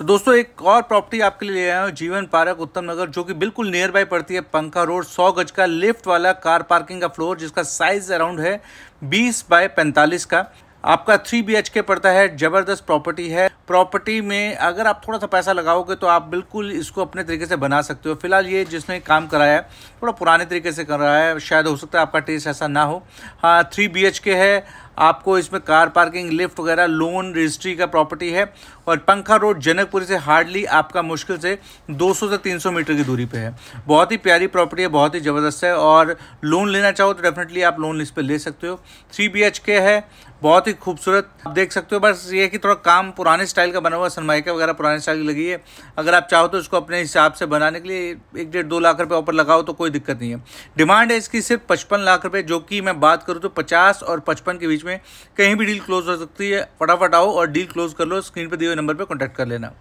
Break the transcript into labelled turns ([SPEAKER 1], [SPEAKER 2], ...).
[SPEAKER 1] तो दोस्तों एक और प्रॉपर्टी आपके लिए ले आया हूँ जीवन पार्क उत्तम नगर जो कि बिल्कुल नियर बाय पड़ती है पंखा रोड सौ गज का लिफ्ट वाला कार पार्किंग का फ्लोर जिसका साइज अराउंड है बीस बाय पैंतालीस का आपका थ्री बी के पड़ता है ज़बरदस्त प्रॉपर्टी है प्रॉपर्टी में अगर आप थोड़ा सा पैसा लगाओगे तो आप बिल्कुल इसको अपने तरीके से बना सकते हो फिलहाल ये जिसने काम कराया है थोड़ा पुराने तरीके से कर रहा है शायद हो सकता है आपका टेस्ट ऐसा ना हो हाँ थ्री बी है आपको इसमें कार पार्किंग लिफ्ट वगैरह लोन रजिस्ट्री का प्रॉपर्टी है और पंखा रोड जनकपुरी से हार्डली आपका मुश्किल से 200 से 300 मीटर की दूरी पे है बहुत ही प्यारी प्रॉपर्टी है बहुत ही ज़बरदस्त है और लोन लेना चाहो तो डेफिनेटली आप लोन इस पर ले सकते हो थ्री बी है बहुत ही खूबसूरत आप देख सकते हो बस ये है कि थोड़ा काम पुराने स्टाइल का बना हुआ सनमाइका वगैरह पुराने स्टाइल की लगी है अगर आप चाहो तो इसको अपने हिसाब से बनाने के लिए एक डेढ़ दो लाख रुपये ऊपर लगाओ तो कोई दिक्कत नहीं है डिमांड है इसकी सिर्फ पचपन लाख रुपये जो कि मैं बात करूँ तो पचास और पचपन के बीच में कहीं भी डील क्लोज हो सकती है फटाफट आओ और डील क्लोज कर लो स्क्रीन पर दिए हुए नंबर पर कॉन्टैक्ट कर लेना